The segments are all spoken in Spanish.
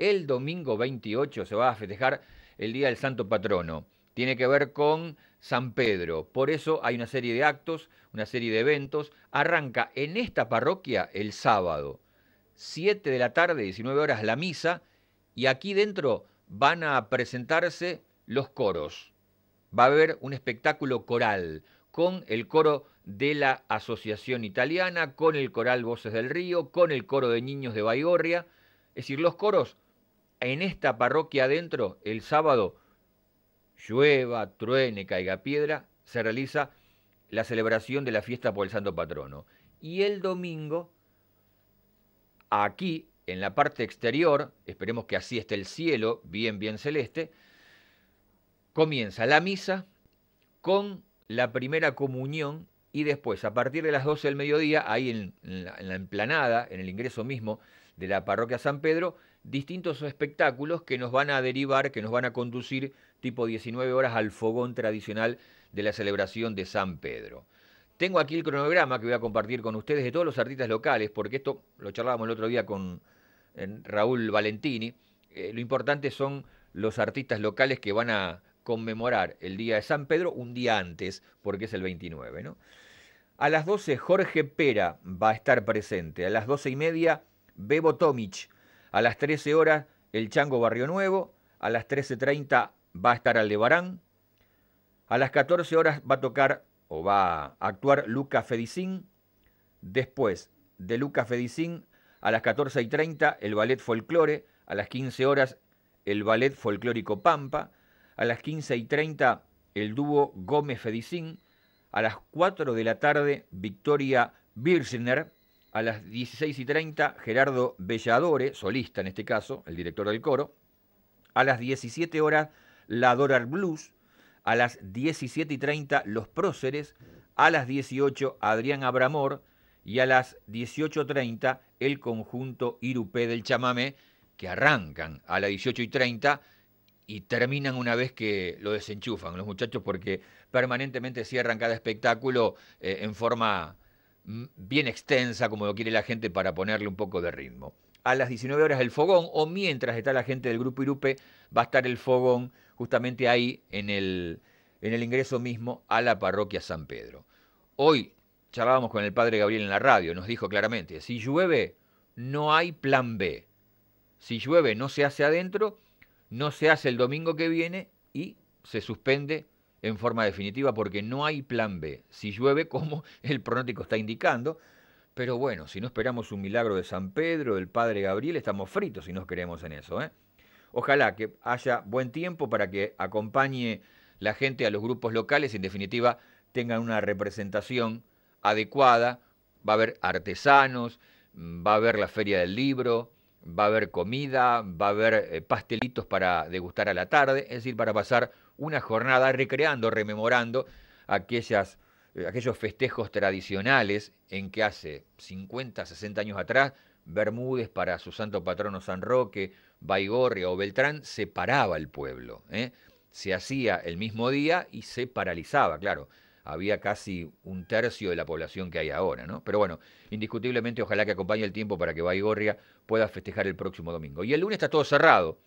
El domingo 28 se va a festejar el Día del Santo Patrono. Tiene que ver con San Pedro. Por eso hay una serie de actos, una serie de eventos. Arranca en esta parroquia el sábado, 7 de la tarde, 19 horas, la misa. Y aquí dentro van a presentarse los coros. Va a haber un espectáculo coral con el coro de la Asociación Italiana, con el coral Voces del Río, con el coro de Niños de Baigorria. Es decir, los coros en esta parroquia adentro, el sábado, llueva, truene, caiga piedra, se realiza la celebración de la fiesta por el Santo Patrono. Y el domingo, aquí, en la parte exterior, esperemos que así esté el cielo, bien, bien celeste, comienza la misa con la primera comunión y después, a partir de las 12 del mediodía, ahí en, en la emplanada, en el ingreso mismo de la parroquia San Pedro, distintos espectáculos que nos van a derivar, que nos van a conducir tipo 19 horas al fogón tradicional de la celebración de San Pedro. Tengo aquí el cronograma que voy a compartir con ustedes de todos los artistas locales, porque esto lo charlábamos el otro día con Raúl Valentini. Eh, lo importante son los artistas locales que van a conmemorar el Día de San Pedro un día antes, porque es el 29, A las 12 Jorge Pera va a estar presente. A las 12 y media Bebo Tomich a las 13 horas, el Chango Barrio Nuevo. A las 13.30 va a estar Aldebarán. A las 14 horas va a tocar o va a actuar Luca Fedicín. Después de Luca Fedicín, a las 14.30 el Ballet Folklore. A las 15 horas el Ballet Folclórico Pampa. A las 15.30 el dúo Gómez Fedicín. A las 4 de la tarde, Victoria Birchner a las 16 y 30, Gerardo Belladore, solista en este caso, el director del coro. A las 17 horas, La Dora Blues. A las 17 y 30, Los Próceres. A las 18, Adrián Abramor. Y a las 18.30, el conjunto Irupé del Chamame, que arrancan a las 18 y 30 y terminan una vez que lo desenchufan los muchachos porque permanentemente cierran cada espectáculo eh, en forma bien extensa, como lo quiere la gente, para ponerle un poco de ritmo. A las 19 horas el fogón, o mientras está la gente del grupo Irupe, va a estar el fogón justamente ahí en el, en el ingreso mismo a la parroquia San Pedro. Hoy charlábamos con el padre Gabriel en la radio, nos dijo claramente, si llueve, no hay plan B. Si llueve, no se hace adentro, no se hace el domingo que viene y se suspende en forma definitiva porque no hay plan B. Si llueve, como el pronóstico está indicando, pero bueno, si no esperamos un milagro de San Pedro, del Padre Gabriel, estamos fritos si nos creemos en eso. ¿eh? Ojalá que haya buen tiempo para que acompañe la gente a los grupos locales, en definitiva, tengan una representación adecuada. Va a haber artesanos, mm, va a haber la feria del libro, va a haber comida, va a haber eh, pastelitos para degustar a la tarde, es decir, para pasar una jornada recreando, rememorando aquellas, eh, aquellos festejos tradicionales en que hace 50, 60 años atrás, Bermúdez para su santo patrono San Roque, Baigorria o Beltrán, separaba el pueblo. ¿eh? Se hacía el mismo día y se paralizaba, claro había casi un tercio de la población que hay ahora, ¿no? Pero bueno, indiscutiblemente ojalá que acompañe el tiempo para que Baigorria pueda festejar el próximo domingo. Y el lunes está todo cerrado.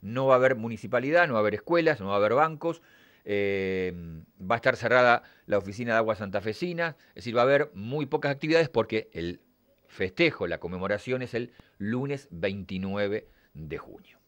No va a haber municipalidad, no va a haber escuelas, no va a haber bancos. Eh, va a estar cerrada la oficina de agua santafesina. Es decir, va a haber muy pocas actividades porque el festejo, la conmemoración es el lunes 29 de junio.